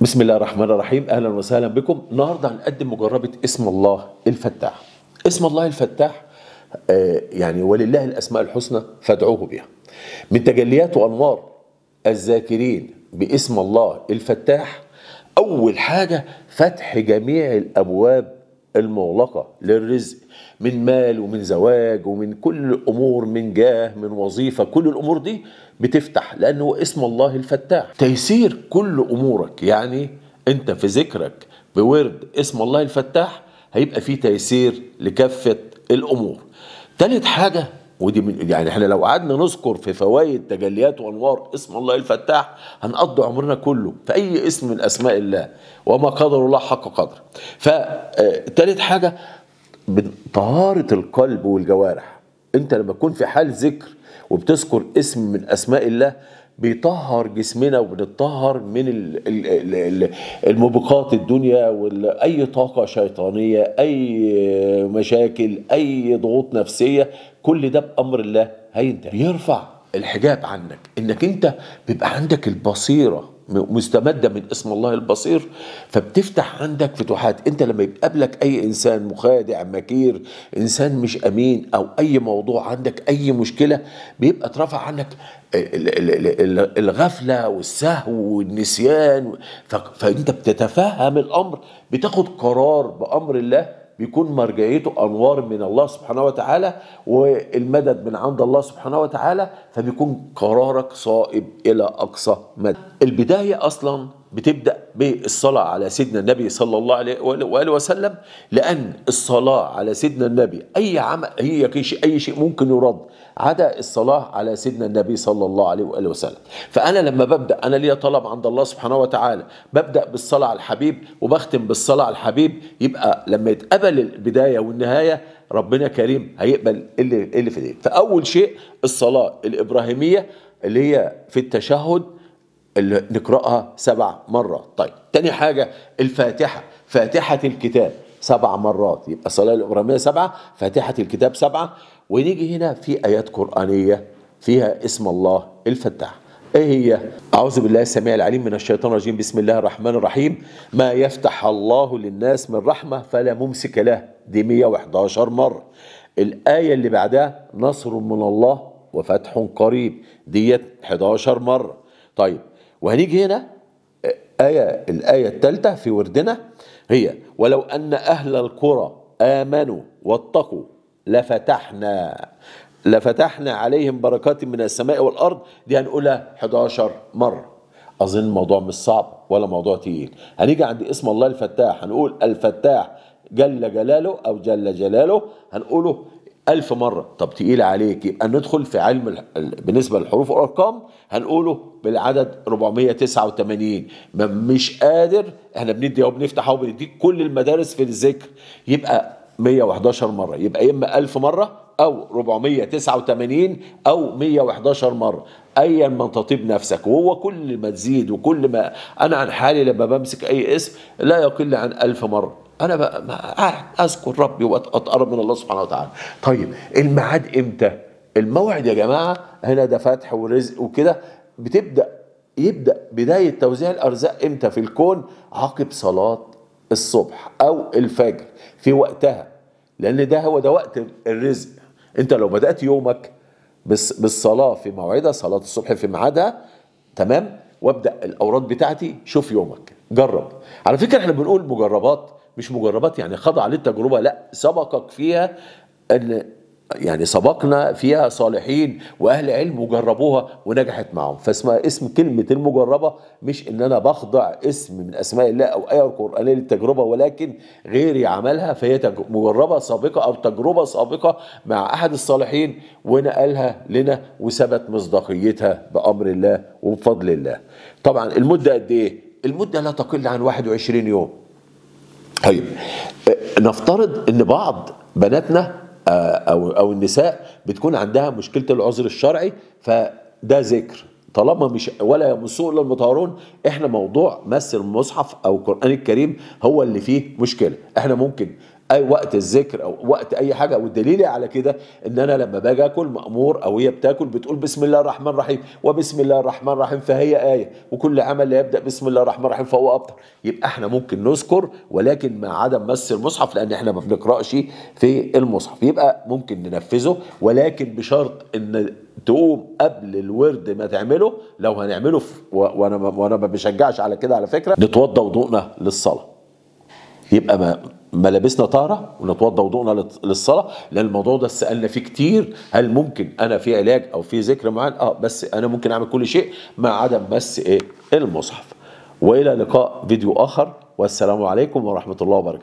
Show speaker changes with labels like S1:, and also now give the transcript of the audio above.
S1: بسم الله الرحمن الرحيم اهلا وسهلا بكم النهارده هنقدم مجربه اسم الله الفتاح اسم الله الفتاح آه، يعني ولله الاسماء الحسنى فادعوه بها من تجليات وانوار الذاكرين باسم الله الفتاح اول حاجه فتح جميع الابواب المغلقة للرزق من مال ومن زواج ومن كل الأمور من جاه من وظيفة كل الأمور دي بتفتح لأنه اسم الله الفتاح تيسير كل أمورك يعني أنت في ذكرك بورد اسم الله الفتاح هيبقى فيه تيسير لكافة الأمور تالت حاجة ودي من يعني احنا لو قعدنا نذكر في فوائد تجليات وانوار اسم الله الفتاح هنقضي عمرنا كله في اي اسم من اسماء الله وما قدر الله حق قدره. آه، فتالت حاجه طهاره القلب والجوارح. انت لما تكون في حال ذكر وبتذكر اسم من اسماء الله بيطهر جسمنا وبنتطهر من الموبقات الدنيا واي طاقه شيطانيه اي مشاكل اي ضغوط نفسيه كل ده بامر الله هينتهي بيرفع الحجاب عنك انك انت بيبقى عندك البصيره مستمده من اسم الله البصير فبتفتح عندك فتوحات انت لما يقابلك اي انسان مخادع مكير انسان مش امين او اي موضوع عندك اي مشكله بيبقى اترفع عنك الغفله والسهو والنسيان فانت بتتفهم الامر بتاخد قرار بامر الله بيكون مرجعيته انوار من الله سبحانه وتعالى والمدد من عند الله سبحانه وتعالى فبيكون قرارك صائب الى اقصى مدى البدايه اصلا بتبدأ بالصلاة على سيدنا النبي صلى الله عليه وآله وسلم لأن الصلاة على سيدنا النبي أي عمل هي أي شيء ممكن يرد عدا الصلاة على سيدنا النبي صلى الله عليه وآله وسلم فأنا لما ببدأ أنا ليا طلب عند الله سبحانه وتعالى ببدأ بالصلاة على الحبيب وبختم بالصلاة على الحبيب يبقى لما يتقبل البداية والنهاية ربنا كريم هيقبل اللي, اللي في دي فأول شيء الصلاة الإبراهيمية اللي هي في التشهد اللي نقراها سبع مرات طيب تاني حاجه الفاتحه فاتحه الكتاب سبع مرات يبقى الصلاه الابراهيميه سبعه فاتحه الكتاب سبعه ونيجي هنا في ايات قرانيه فيها اسم الله الفتاح ايه هي اعوذ بالله السميع العليم من الشيطان الرجيم بسم الله الرحمن الرحيم ما يفتح الله للناس من رحمه فلا ممسك له دي 111 مره الايه اللي بعدها نصر من الله وفتح قريب ديت 11 مره طيب وهنيجي هنا آية الآية الثالثة في وردنا هي ولو أن أهل القرى آمنوا واتقوا لفتحنا لفتحنا عليهم بركات من السماء والأرض دي هنقولها 11 مرة أظن الموضوع مش صعب ولا موضوع تقيل هنيجي عند اسم الله الفتاح هنقول الفتاح جل جلاله أو جل جلاله هنقوله ألف مرة طب تقيل عليك يبقى ندخل في علم بالنسبة للحروف والأرقام هنقوله بالعدد 489 ما مش قادر احنا بندي أو بنفتح أو بنديك كل المدارس في الذكر يبقى 111 مرة يبقى يا إما 1000 مرة أو 489 أو 111 مرة ايا ما تطيب نفسك وهو كل ما تزيد وكل ما انا عن حالي لما بمسك اي اسم لا يقل عن 1000 مره انا قاعد اذكر ربي واتقرب من الله سبحانه وتعالى طيب الميعاد امتى الموعد يا جماعه هنا ده فتح ورزق وكده بتبدا يبدا بدايه توزيع الارزاق امتى في الكون عقب صلاه الصبح او الفجر في وقتها لان ده هو ده وقت الرزق انت لو بدات يومك بالصلاه في موعدها صلاه الصبح في ميعادها تمام وابدا الاوراد بتاعتي شوف يومك جرب على فكره احنا بنقول مجربات مش مجربات يعني خضع للتجربه لا سبقك فيها ان يعني سبقنا فيها صالحين واهل علم وجربوها ونجحت معهم فاسمها اسم كلمه المجربه مش ان انا بخضع اسم من اسماء الله او ايه قرانيه للتجربه ولكن غيري عملها فهي مجربه سابقه او تجربه سابقه مع احد الصالحين ونقلها لنا وثبت مصداقيتها بامر الله وبفضل الله. طبعا المده قد ايه؟ المده لا تقل عن 21 يوم. طيب نفترض ان بعض بناتنا آه، او او النساء بتكون عندها مشكله العذر الشرعي فده ذكر طالما مش ولا يمسوه الا المطهرون احنا موضوع مس المصحف او القران الكريم هو اللي فيه مشكله احنا ممكن اي وقت الذكر او وقت اي حاجه والدليل على كده ان انا لما باجي اكل مامور او هي بتاكل بتقول بسم الله الرحمن الرحيم وبسم الله الرحمن الرحيم فهي ايه وكل عمل لا يبدا بسم الله الرحمن الرحيم فهو ابطل يبقى احنا ممكن نذكر ولكن مع عدم مس المصحف لان احنا ما بنقراش في المصحف يبقى ممكن ننفذه ولكن بشرط ان تقوم قبل الورد ما تعمله لو هنعمله وانا وانا ما بشجعش على كده على فكره نتوضى وضوءنا للصلاه يبقى ما ملابسنا طاهره ونتوضى وضوءنا للصلاه لان الموضوع ده سالنا فيه كتير هل ممكن انا في علاج او في ذكر معين اه بس انا ممكن اعمل كل شيء ما عدم بس ايه المصحف والى لقاء فيديو اخر والسلام عليكم ورحمه الله وبركاته